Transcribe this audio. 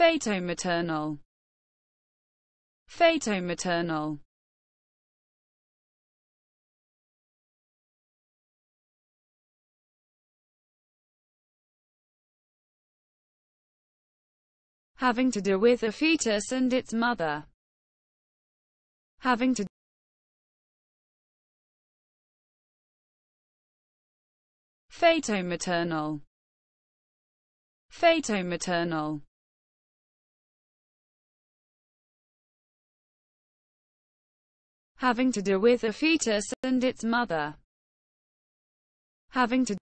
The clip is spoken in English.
Fato-maternal. Fato-maternal. Having to do with a fetus and its mother. Having to Fato-maternal. Fato-maternal. having to do with a fetus and its mother, having to